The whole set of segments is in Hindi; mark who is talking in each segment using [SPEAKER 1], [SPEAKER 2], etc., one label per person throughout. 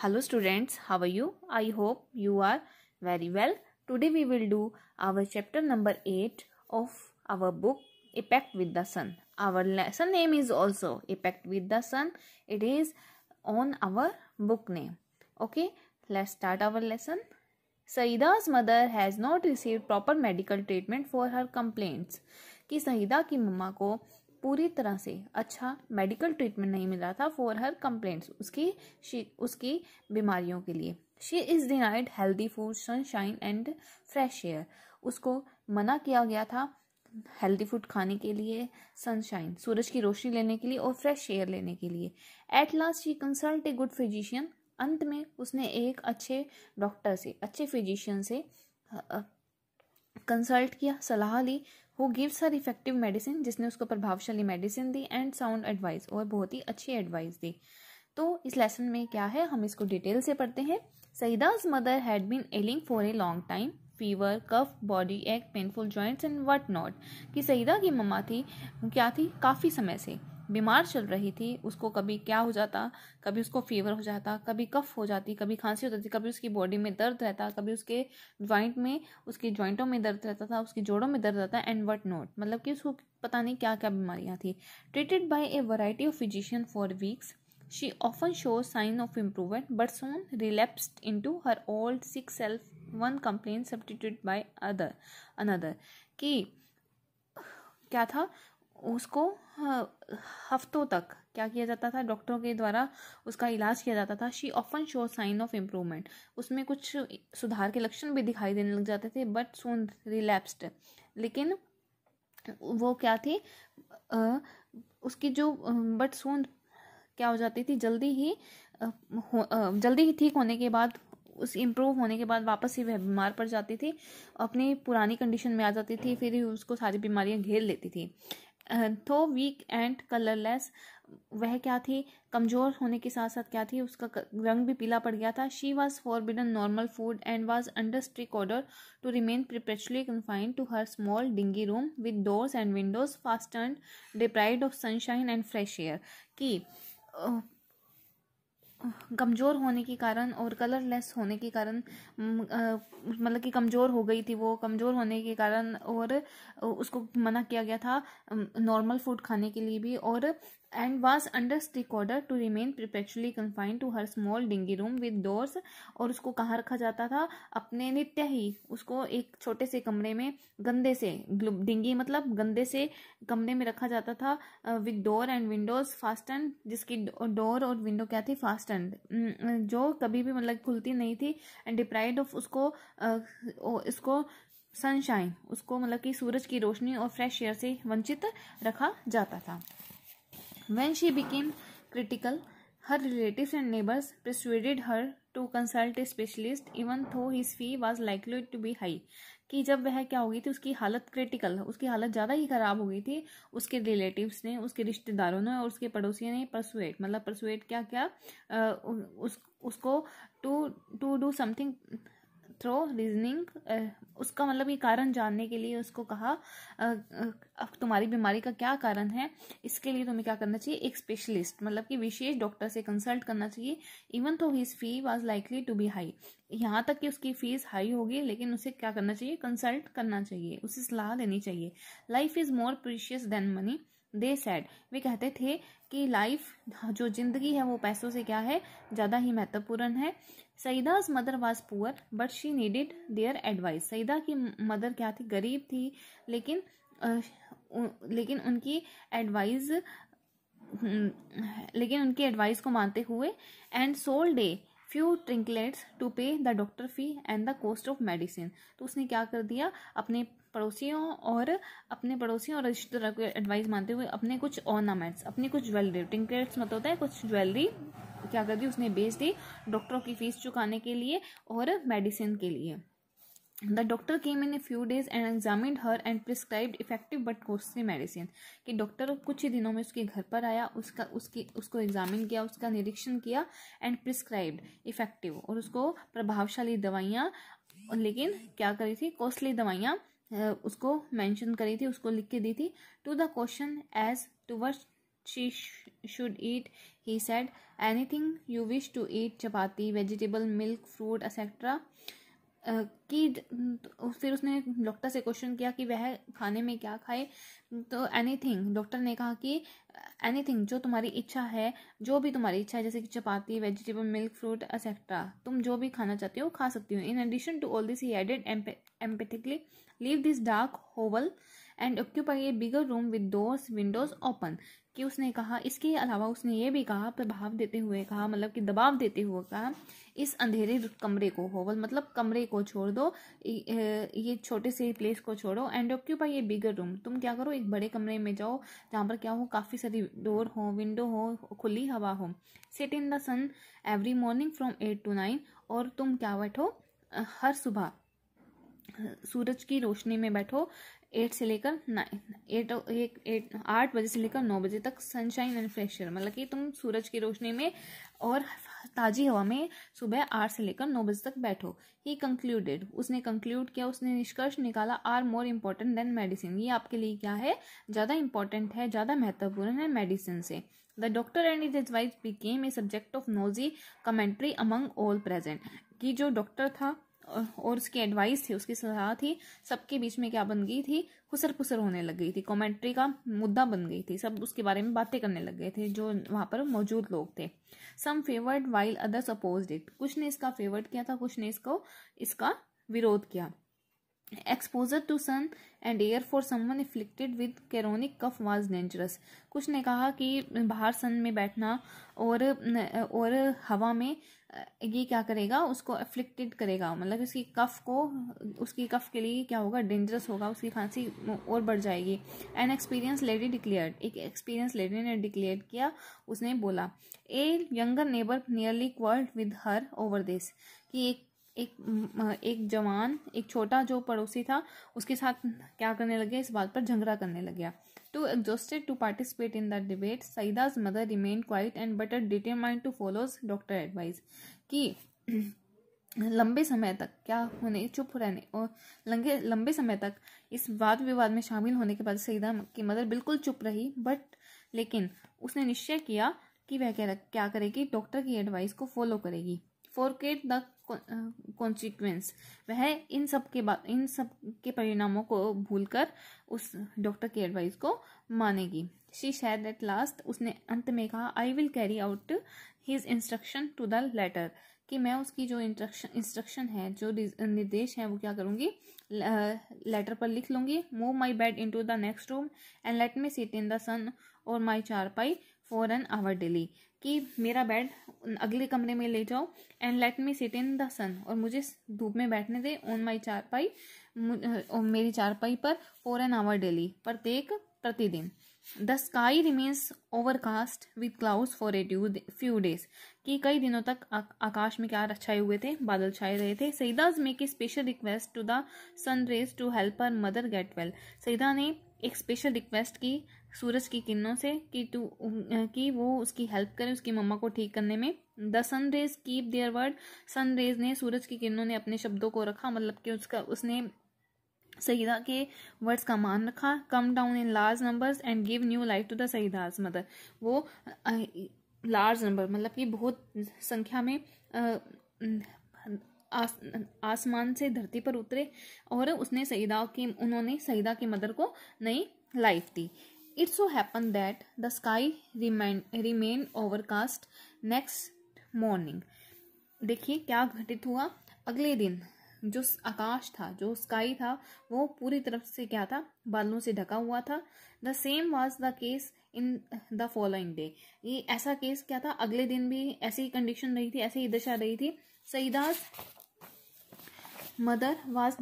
[SPEAKER 1] Hello students, how are you? I hope you are very well. Today we will do our chapter number 8 of our book A Pact with the Sun. Our lesson name is also A Pact with the Sun. It is on our book name. Okay, let's start our lesson. Saida's mother has not received proper medical treatment for her complaints. कि सहीदा की मम्मा को पूरी तरह से अच्छा मेडिकल ट्रीटमेंट नहीं मिल रहा था फॉर हर कंप्लेंट्स उसकी शी उसकी बीमारियों के लिए she is denied healthy food sunshine and fresh air उसको मना किया गया था हेल्दी फूड खाने के लिए सनशाइन सूरज की रोशनी लेने के लिए और फ्रेश एयर लेने के लिए at last she consult a good physician अंत में उसने एक अच्छे डॉक्टर से अच्छे फिजिशियन से कंसल्ट किया सलाह ली who gives her effective medicine जिसने उसको प्रभावशाली मेडिसिन दी एंड साउंड एडवाइस और बहुत ही अच्छी एडवाइस दी तो इस लेसन में क्या है हम इसको डिटेल से पढ़ते हैं Saida's mother had been ailing for a long time fever cough body ache painful joints and what not कि सईदा की मम्मा थी क्या थी काफ़ी समय से बीमार चल रही थी उसको कभी क्या हो जाता कभी उसको फीवर हो जाता कभी कफ हो जाती कभी खांसी हो जाती कभी उसकी बॉडी में दर्द रहता कभी उसके ज्वाइंट में उसकी ज्वाइंटों में दर्द रहता था उसकी जोड़ों में दर्द रहता एंड वट नोट मतलब कि उसको पता नहीं क्या क्या बीमारियाँ थी treated by a variety of physician for weeks she often shows signs of improvement but soon relapsed into her old sick self one complaint substituted by other another कि क्या था उसको हाँ, हफ्तों तक क्या किया जाता था डॉक्टरों के द्वारा उसका इलाज किया जाता था she often show sign of improvement उसमें कुछ सुधार के लक्षण भी दिखाई देने लग जाते थे बट सोन रिलैप्स्ड लेकिन वो क्या थी उसकी जो बट सोन क्या हो जाती थी जल्दी ही जल्दी ही ठीक होने के बाद उस इम्प्रूव होने के बाद वापस ही वह बीमार पड़ जाती थी अपनी पुरानी कंडीशन में आ जाती थी फिर उसको सारी बीमारियां घेर लेती थी तो वीक एंड कलरलेस वह क्या थी कमज़ोर होने के साथ साथ क्या थी उसका रंग भी पीला पड़ गया था she was forbidden normal food and was under strict order to remain perpetually confined to her small dingy room with doors and windows fast and deprived of sunshine and fresh air कि कमज़ोर होने के कारण और कलरलेस होने के कारण मतलब कि कमज़ोर हो गई थी वो कमज़ोर होने के कारण और उसको मना किया गया था नॉर्मल फूड खाने के लिए भी और and was under strict order to remain perpetually confined to her small dingy room with doors और उसको कहाँ रखा जाता था अपने नित्य ही उसको एक छोटे से कमरे में गंदे से डिंगी मतलब गंदे से कमरे में रखा जाता था with door and windows fasten जिसकी डोर और विंडो क्या थी फास्टन जो कभी भी मतलब खुलती नहीं थी एंड डिप्राइड ऑफ उसको इसको सनशाइन उसको मतलब कि सूरज की रोशनी और फ्रेश एयर से वंचित रखा जाता था When she became critical, her relatives and neighbors persuaded her to consult a specialist even though his fee was likely to be high कि जब वह क्या हो गई थी उसकी हालत क्रिटिकल उसकी हालत ज़्यादा ही ख़राब हो गई थी उसके रिलेटिव्स ने उसके रिश्तेदारों ने और उसके पड़ोसियों ने परसुएट मतलब परसुएट क्या क्या आ, उस उसको to to do something through reasoning uh, उसका मतलब ये कारण जानने के लिए उसको कहा uh, uh, तुम्हारी बीमारी का क्या कारण है इसके लिए तुम्हें क्या करना चाहिए एक स्पेशलिस्ट मतलब कि विशेष डॉक्टर से कंसल्ट करना चाहिए even though his fee was likely to be high यहाँ तक कि उसकी फीस हाई होगी लेकिन उसे क्या करना चाहिए कंसल्ट करना चाहिए उसे सलाह देनी चाहिए life is more precious than money they said वे कहते थे कि लाइफ जो जिंदगी है वो पैसों से क्या है ज़्यादा ही महत्वपूर्ण है Saida's mother was poor but she needed their advice Saida की मदर क्या थी गरीब थी लेकिन आ, लेकिन उनकी एडवाइस हम्म, लेकिन उनकी एडवाइस को मानते हुए and sold the few trinkets to pay the doctor fee and the cost of medicine तो उसने क्या कर दिया अपने पड़ोसियों और अपने पड़ोसियों और रिश्तेदार को एडवाइस मानते हुए अपने कुछ ऑर्नामेंट्स अपनी कुछ ज्वेलरी टिंकलेट्स मतलब होता है कुछ ज्वेलरी क्या कर दी उसने बेच दी डॉक्टरों की फीस चुकाने के लिए और मेडिसिन के लिए the doctor came in a few days and examine her and prescribed effective but costly medicine कि डॉक्टर कुछ ही दिनों में उसके घर पर आया उसका उसकी उसको एग्जामिन किया उसका निरीक्षण किया एंड प्रिस्क्राइब्ड इफेक्टिव और उसको प्रभावशाली दवाइयाँ लेकिन क्या करी थी कॉस्टली दवाइयाँ उसको मेंशन करी थी उसको लिख के दी थी to the question as to what she should eat he said anything you wish to eat chapati vegetable milk fruit etcetera कि फिर उसने डॉक्टर से क्वेश्चन किया कि वह खाने में क्या खाए तो एनीथिंग डॉक्टर ने कहा कि एनीथिंग जो तुम्हारी इच्छा है जो भी तुम्हारी इच्छा है जैसे कि chapati vegetable milk fruit etcetera तुम जो भी खाना चाहते हो खा सकती हो in addition to all this he added emphatically leave this dark hovel and occupy a bigger room with doors windows open कि उसने कहा इसके अलावा उसने ये भी कहा प्रभाव देते हुए कहा मतलब कि दबाव देते हुए कहा इस अंधेरे कमरे को होवल मतलब कमरे को छोड़ दो ये छोटे से प्लेस को छोड़ो एंड ऑक्यूपाई ये बिगर रूम तुम क्या करो एक बड़े कमरे में जाओ जहाँ पर क्या हो काफ़ी सारी डोर हो विंडो हो खुली हवा हो sit in the sun every morning from eight to nine और तुम क्या बैठो हर सुबह सूरज की रोशनी में बैठो एट से लेकर नाइन एट एक एट आठ बजे से लेकर नौ बजे तक सनशाइन एंड फ्रेश एयर मतलब कि तुम सूरज की रोशनी में और ताज़ी हवा में सुबह आठ से लेकर नौ बजे तक बैठो ही कंक्लूडेड उसने कंक्लूड किया उसने निष्कर्ष निकाला are more important than medicine ये आपके लिए क्या है ज़्यादा इंपॉर्टेंट है ज़्यादा महत्वपूर्ण है मेडिसिन से the doctor and his advice became a subject of nosy commentary among all present कि जो डॉक्टर था और उसकी एडवाइस थी उसकी सलाह थी सबके बीच में क्या बन गई थी खुसर पुसर होने लग गई थी कॉमेंट्री का मुद्दा बन गई थी सब उसके बारे में बातें करने लग गए थे जो वहाँ पर मौजूद लोग थे some favoured while others oppose it कुछ ने इसका फेवर्ड किया था कुछ ने इसको इसका विरोध किया exposure to sun and air for someone afflicted with chronic cough was dangerous कुछ ने कहा कि बाहर सन में बैठना और और हवा में ये क्या करेगा उसको अफ्लिक्टेड करेगा मतलब उसकी कफ को उसकी कफ के लिए क्या होगा डेंजरस होगा उसकी खांसी और बढ़ जाएगी एन एक्सपीरियंस लेडी डिक्लेयर्ड एक एक्सपीरियंस लेडी ने डिक्लेयर किया उसने बोला a younger neighbour nearly quarrelled with her over this कि एक एक एक जवान एक छोटा जो पड़ोसी था उसके साथ क्या करने लगे इस बात पर झगड़ा करने लग गया Too exhausted to participate in the debate, Saida's mother remained quiet and but determined to follow doctor advice कि लंबे समय तक क्या होने चुप रहने और लंबे लंबे समय तक इस वाद विवाद में शामिल होने के बाद सईदा की मदर बिल्कुल चुप रही बट लेकिन उसने निश्चय किया कि वह क्या क्या करेगी डॉक्टर की एडवाइस को फॉलो करेगी फॉरकेट द कॉन्सिक्वेंस वह इन सब के बाद इन सब के परिणामों को भूलकर उस डॉक्टर के एडवाइस को मानेगी शी शेड एट लास्ट उसने अंत में कहा I will carry out his instruction to the letter कि मैं उसकी जो इंस्ट्रक्शन इंस्ट्रक्शन है जो निर्देश है वो क्या करूँगी लेटर पर लिख लूँगी move my bed into the next room and let me sit in the sun और माई चारपाई फॉर एन आवर डेली कि मेरा बेड अगले कमरे में ले जाओ and let me sit in the sun और मुझे धूप में बैठने दे ऑन माई चारपाई मेरी चारपाई पर फोर एन आवर डेली प्रत्येक प्रतिदिन the sky remains overcast with clouds for a few days कि कई दिनों तक आकाश में क्या छाए हुए थे बादल छाए रहे थे Saida's make a special request to the sun rays to help her mother get well Saida ने एक स्पेशल रिक्वेस्ट की सूरज की किरणों से कि टू कि वो उसकी हेल्प करें उसकी मम्मा को ठीक करने में the sun rays keep their word sun rays ने सूरज की किरणों ने अपने शब्दों को रखा मतलब कि उसका उसने सईदा के वर्ड्स का मान रखा come down in large numbers and give new life to the Saida's mother वो लार्ज नंबर मतलब कि बहुत संख्या में आसमान से धरती पर उतरे और उसने सईदा की उन्होंने सईदा की मदर को नई लाइफ दी It so happened that the sky remain, remained overcast next morning. देखिए क्या घटित हुआ अगले दिन जो आकाश था जो स्काई था वो पूरी तरफ से क्या था बादलों से ढका हुआ था the same was the case in the following day ये ऐसा केस क्या था अगले दिन भी ऐसी ही कंडीशन रही थी ऐसी ही दशा रही थी Saida's mother was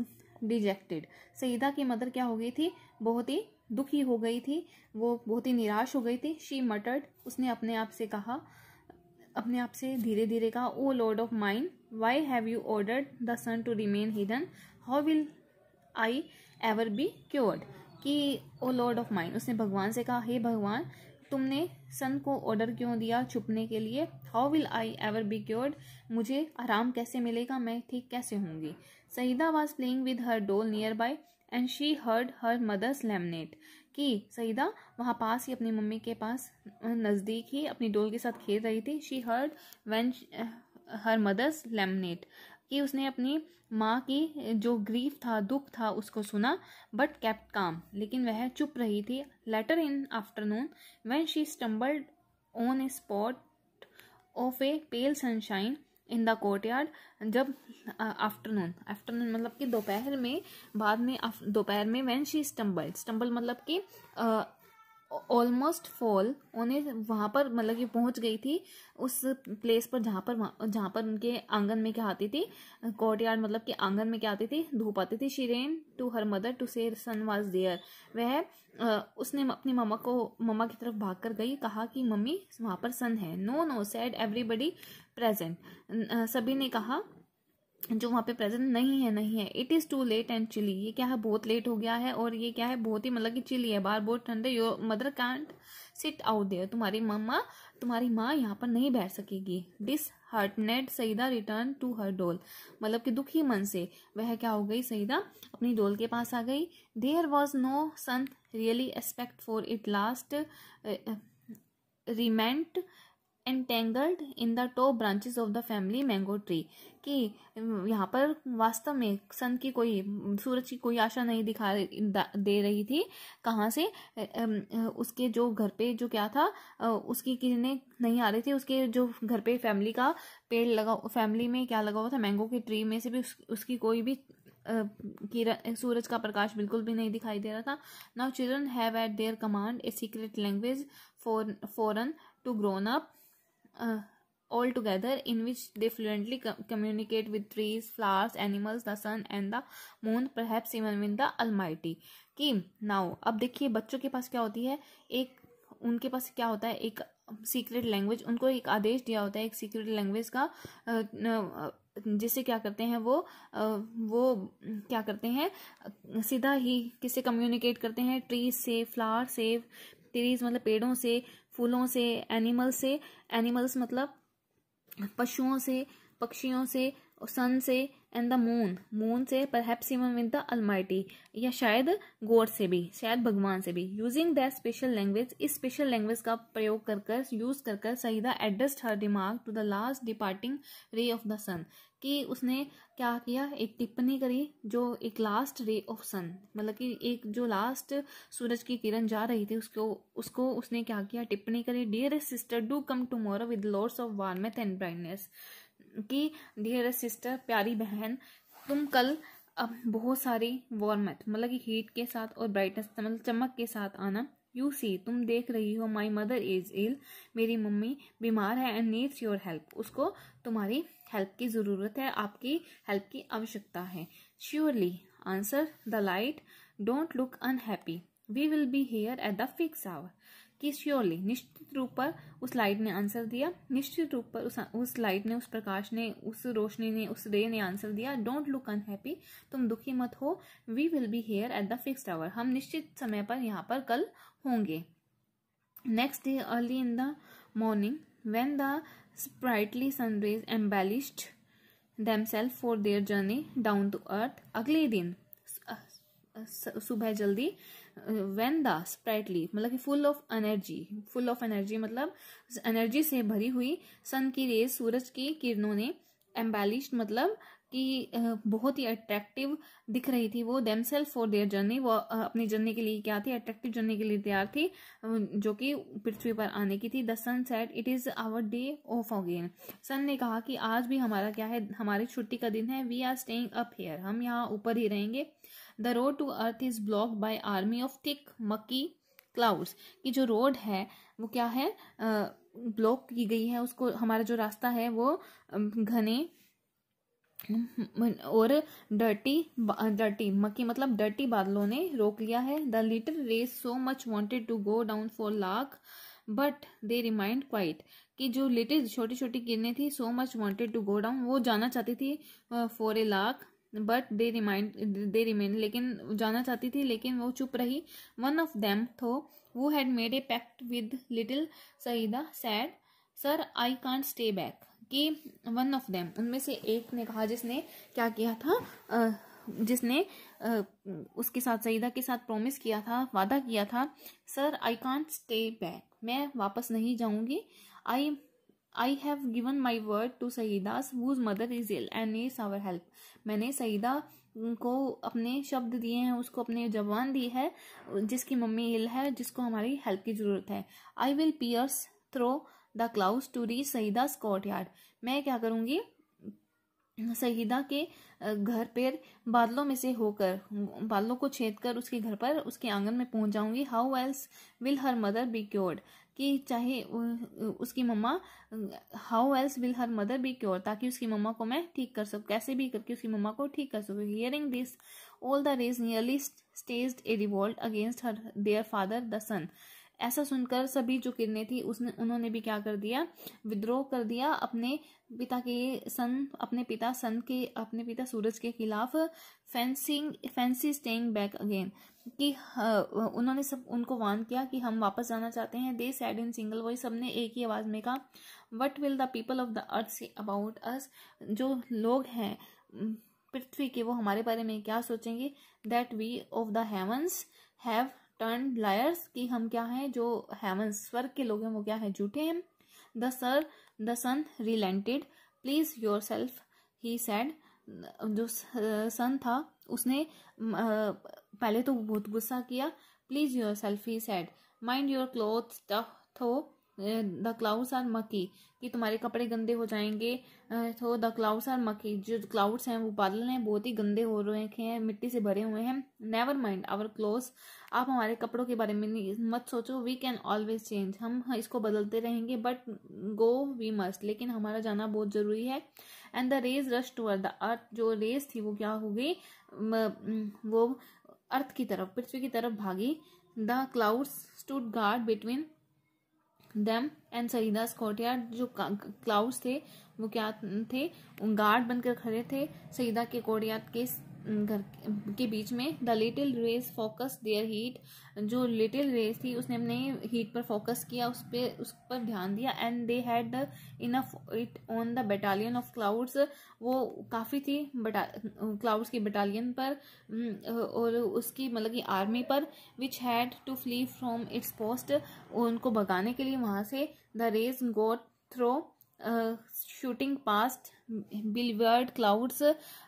[SPEAKER 1] dejected Saida की मदर क्या हो गई थी बहुत ही दुखी हो गई थी वो बहुत ही निराश हो गई थी शी मटर्ड उसने अपने आप से कहा अपने आप से धीरे धीरे कहा O lord of mind why have you ordered the sun to remain hidden how will I ever be cured कि ओ लॉर्ड ऑफ माइंड उसने भगवान से कहा हे hey भगवान तुमने सन को ऑर्डर क्यों दिया छुपने के लिए how will I ever be cured मुझे आराम कैसे मिलेगा मैं ठीक कैसे होंगी Saida was playing with her doll nearby and she heard her mother's lament कि सईदा वहाँ पास ही अपनी मम्मी के पास नज़दीक ही अपनी डोल के साथ खेल रही थी she heard when her mother's lament कि उसने अपनी माँ की जो ग्रीफ था दुख था उसको सुना बट कैप्ट काम लेकिन वह चुप रही थी later in afternoon when she stumbled on a spot of a pale sunshine in the courtyard जब आफ्टरनून आफ्टरनून मतलब कि दोपहर में बाद में दोपहर में वैन शी स्टम्बल स्टम्बल मतलब कि ऑलमोस्ट फॉल उन्हें वहाँ पर मतलब कि पहुँच गई थी उस प्लेस पर जहाँ पर जहाँ पर उनके आंगन में क्या आती थी कोर्ट यार्ड मतलब कि आंगन में क्या आती थी धूप आती थी she ran to her mother to say sun was there वह उसने अपनी मामा को मामा की तरफ भाग कर गई कहा कि मम्मी वहाँ पर सन है no no said everybody present सभी ने कहा जो वहाँ पे प्रेजेंट नहीं है नहीं है it is too late and chilly ये क्या है बहुत लेट हो गया है और ये क्या है बहुत ही मतलब कि चिली है बार बहुत ठंड है your mother can't sit out there तुम्हारी मम्मा तुम्हारी माँ यहाँ पर नहीं बैठ सकेगी disheartened Saida returned to her doll मतलब कि दुखी मन से वह क्या हो गई सईदा अपनी डोल के पास आ गई there was no sun really except for it last remnant entangled in the top branches of the family mango tree कि यहाँ पर वास्तव में सन की कोई सूरज की कोई आशा नहीं दिखा दे रही थी कहाँ से उसके जो घर पे जो क्या था उसकी किरणें नहीं आ रही थी उसके जो घर पे फैमिली का पेड़ लगा फैमिली में क्या लगा हुआ था मैंगो की ट्री में से भी उस, उसकी कोई भी किरण सूरज का प्रकाश बिल्कुल भी नहीं दिखाई दे रहा था now children have at their command a secret language foreign to grown up uh, all together in which they fluently com communicate with trees flowers animals the sun and the moon perhaps even with the almighty ki now ab dekhiye bachcho ke paas kya hoti hai ek unke paas kya hota hai ek secret language उनको एक आदेश दिया होता है एक सीक्रेट लैंग्वेज का जिसे क्या करते हैं वो वो क्या करते हैं सीधा ही किसे कम्युनिकेट करते हैं ट्रीज से फ्लावर से ट्रीज मतलब पेड़ों से फूलों से एनिमल से एनिमल्स मतलब पशुओं से पक्षियों से सन से एंड द मून मून से पर विद द अलमाइटी या शायद गॉड से भी शायद भगवान से भी यूजिंग दैट स्पेशल लैंग्वेज इस स्पेशल लैंग्वेज का प्रयोग कर कर यूज कर कर सहीदा एडजस्ट हर दिमाग to the last departing ray of the sun कि उसने क्या किया एक टिप्पणी करी जो एक लास्ट रे ऑफ सन मतलब कि एक जो लास्ट सूरज की किरण जा रही थी उसको उसको उसने क्या किया टिप्पणी करी dear sister do come tomorrow with lords of warmth and brightness कि डियर सिस्टर प्यारी बहन तुम कल अब बहुत सारी वार्मेथ मतलब कि हीट के साथ और ब्राइटनेस मतलब चमक के साथ आना यू सी तुम देख रही हो माई मदर इज इल मेरी मम्मी बीमार है एंड नीड्स योर हेल्प उसको तुम्हारी हेल्प की ज़रूरत है आपकी हेल्प की आवश्यकता है surely answer the light don't look unhappy we will be here at the fixed hour कि श्योरली निश्चित रूप पर उस लाइट ने आंसर दिया निश्चित रूप पर उस उस लाइट ने उस प्रकाश ने उस रोशनी ने उस रे ने आंसर दिया डोंट लुक अनहैप्पी तुम दुखी मत हो we will be here at the fixed hour हम निश्चित समय पर यहाँ पर कल होंगे next day early in the morning when the sprightly sun rays embellished themselves for their journey down to earth अगले दिन सुबह जल्दी वेन द स्प्राइटली मतलब कि full of energy full of energy मतलब एनर्जी से भरी हुई सन की रेज सूरज की किरणों ने एम्बेलिश्ड मतलब कि बहुत ही अट्रैक्टिव दिख रही थी वो themselves for their journey वो अपनी जर्नी के लिए क्या थी अट्रैक्टिव जर्नी के लिए तैयार थी जो कि पृथ्वी पर आने की थी the sun said it is our day off again sun ने कहा कि आज भी हमारा क्या है हमारी छुट्टी का दिन है we are staying up here हम यहाँ ऊपर ही रहेंगे the road to earth is blocked by army of thick murky clouds की जो रोड है वो क्या है ब्लॉक की गई है उसको हमारा जो रास्ता है वो घने हम्म, हम्म, और डर्टी डर्टी मक्की मतलब डर्टी बादलों ने रोक लिया है the little rays so much wanted to go down for lark but they remind quite कि जो लिटिल छोटी छोटी किरणें थी so much wanted to go down वो जाना चाहती थी for a lark but they remind they remain लेकिन जाना चाहती थी लेकिन वो चुप रही one of them though who had made a pact with little Saida said sir I can't stay back कि वन ऑफ देम उनमें से एक ने कहा जिसने क्या किया था जिसने उसके साथ सईदा के साथ प्रॉमिस किया था वादा किया था sir I can't stay back मैं वापस नहीं जाऊंगी I I have given my word to Saida's whose mother is ill and needs our help मैंने सईदा को अपने शब्द दिए हैं उसको अपने जवान दी है जिसकी मम्मी इल है जिसको हमारी हेल्प की ज़रूरत है I will pierce through the clouds to reach Saida's courtyard मैं क्या करूंगी सहीदा के घर पर बादलों में से होकर बादलों को छेद कर उसके घर पर उसके आंगन में पहुंच जाऊंगी how else will her mother be cured कि चाहे उसकी मम्मा how else will her mother be cure ताकि उसकी मम्मा को मैं ठीक कर सकूँ कैसे भी करके उसकी मम्मा को ठीक कर सकूँ hearing this all the rays nearly stage a revolt against her their father the sun ऐसा सुनकर सभी जो किरने थी उसने उन्होंने भी क्या कर दिया विद्रोह कर दिया अपने पिता के सन अपने पिता सन के अपने पिता सूरज के खिलाफ fencing fancy staying back again कि उन्होंने सब उनको वान किया कि हम वापस जाना चाहते हैं they said in single voice सबने एक ही आवाज़ में कहा what will the people of the earth say about अस जो लोग हैं पृथ्वी के वो हमारे बारे में क्या सोचेंगे that we of the heavens have turned liars कि हम क्या हैं जो हेवन स्वर्ग के लोग हैं वो क्या है झूठे हैं the sir the sun relented please yourself he said जो सन था उसने पहले तो बहुत गुस्सा किया please yourself he said mind your cloth tough though the clouds are murky कि तुम्हारे कपड़े गंदे हो जाएंगे तो द क्लाउड्स आर मकी जो क्लाउड्स हैं वो बादल हैं बहुत ही गंदे हो रहे हैं मिट्टी से भरे हुए हैं नेवर माइंड आवर क्लोथ आप हमारे कपड़ों के बारे में मत सोचो वी कैन ऑलवेज चेंज हम इसको बदलते रहेंगे बट गो वी मस्ट लेकिन हमारा जाना बहुत ज़रूरी है and the rays rush toward the earth जो रेज थी वो क्या हो गई वो अर्थ की तरफ पृथ्वी की तरफ भागी the clouds to guard between them and Saida's courtyard जो क्लाउड्स थे वो क्या थे गार्ड बनकर खड़े थे सईदा के कोर्टयार्ड के घर के बीच में the little rays focus their heat जो लिटिल रेस थी उसने अपने हीट पर फोकस किया उस पर उस पर ध्यान दिया and they had enough it on the battalion of clouds वो काफ़ी थी बटा क्लाउड्स की बटालियन पर और उसकी मतलब कि आर्मी पर which had to flee from its post उनको भगाने के लिए वहाँ से the rays got through shooting past billowed clouds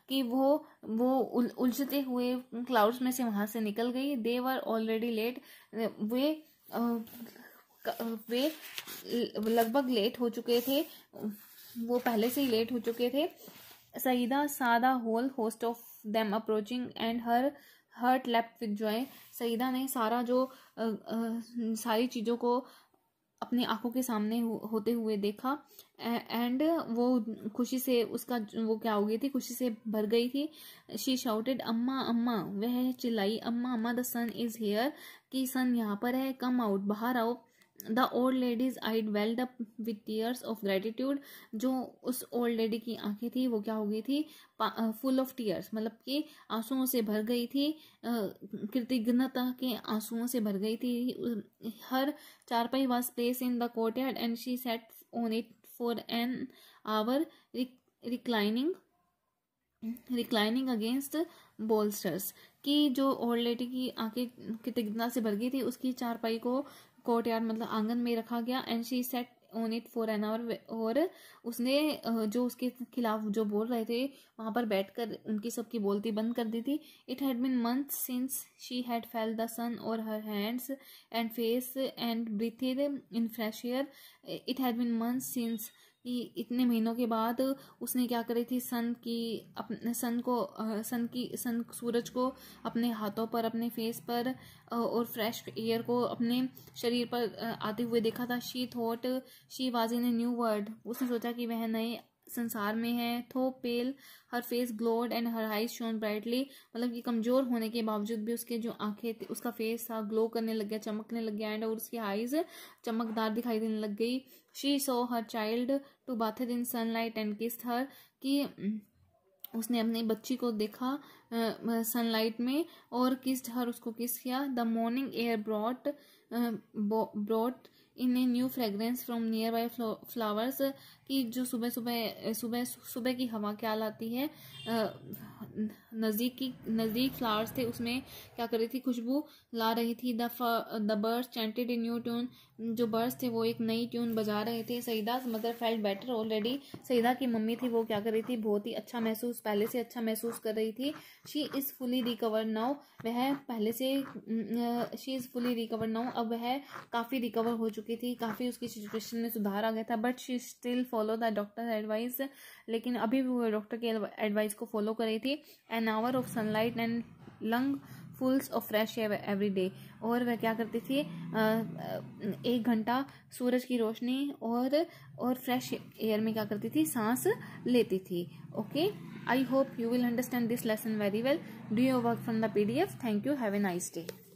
[SPEAKER 1] कि वो वो उलझते हुए क्लाउड्स में से वहां से निकल गई दे वर ऑलरेडी लेट वे वे लगभग लेट हो चुके थे वो पहले से ही लेट हो चुके थे Saida saw whole host of them approaching and her heart leapt with joy Saida ने सारा जो आ, आ, सारी चीज़ों को अपनी आंखों के सामने होते हुए देखा एंड वो खुशी से उसका वो क्या हो गई थी खुशी से भर गई थी शी शाउटेड अम्मा अम्मा वह चिल्लाई अम्मा अम्मा द सन इज हेयर कि सन यहाँ पर है कम आउट बाहर आओ the old lady's eyes welled up with tears of gratitude जो उस ओल्ड लेडी की आंखें थी वो क्या हो गई थी फुल ऑफ टीयर्स मतलब कि आंसुओं से भर गई थी कृतज्ञता के आंसुओं से भर गई थी her charpai was placed in the courtyard and she sat on it for an hour reclining reclining against bolsters की जो ओल्ड लेडी की आंखें कृतज्ञता से भर गई थी उसकी चारपाई को कोर्ट यार्ड मतलब आंगन में रखा गया and she sat on it for an hour और उसने जो उसके खिलाफ जो बोल रहे थे वहाँ पर बैठकर उनकी सबकी बोलती बंद कर दी थी it had been month since she had felt the sun और her hands and face and breathed in fresh air it had been month since कि इतने महीनों के बाद उसने क्या करी थी सन की अपने सन को सन की सन सूरज को अपने हाथों पर अपने फेस पर और फ्रेश एयर को अपने शरीर पर आते हुए देखा था she thought she was in a new world उसने सोचा कि वह नए संसार में है though pale her face glowed and her eyes shone brightly मतलब कि कमज़ोर होने के बावजूद भी उसके जो आंखें थी उसका फेस था ग्लो करने लग गया चमकने लग गया एंड और उसकी आइज चमकदार दिखाई देने लग गई she saw her child too bathed in sunlight and kissed her कि उसने अपनी बच्ची को देखा सनलाइट में और किस्ड हर उसको किस किया the morning air brought brought in a new fragrance from nearby flowers कि जो सुबह सुबह सुबह सुबह की हवा क्या लाती है नज़दीक की नज़दीक फ्लावर्स थे उसमें क्या कर रही थी खुशबू ला रही थी the the birds chanted in new tune जो बर्ड्स थे वो एक नई ट्यून बजा रहे थे Saida mother felt better already Saida की मम्मी थी वो क्या कर रही थी बहुत ही अच्छा महसूस पहले से अच्छा महसूस कर रही थी she is fully recover now वह पहले से she is fully recover now अब वह काफ़ी रिकवर हो चुकी थी काफ़ी उसकी सिचुएशन में सुधार आ गया था but she still for follow the doctor advice लेकिन अभी भी वो डॉक्टर के एडवाइस को फॉलो कर रही थी an hour of sunlight and lungfuls of fresh air every day और वह क्या करती थी एक घंटा सूरज की रोशनी और और फ्रेश एयर में क्या करती थी सांस लेती थी okay I hope you will understand this lesson very well do your work from the P D F thank you have a nice day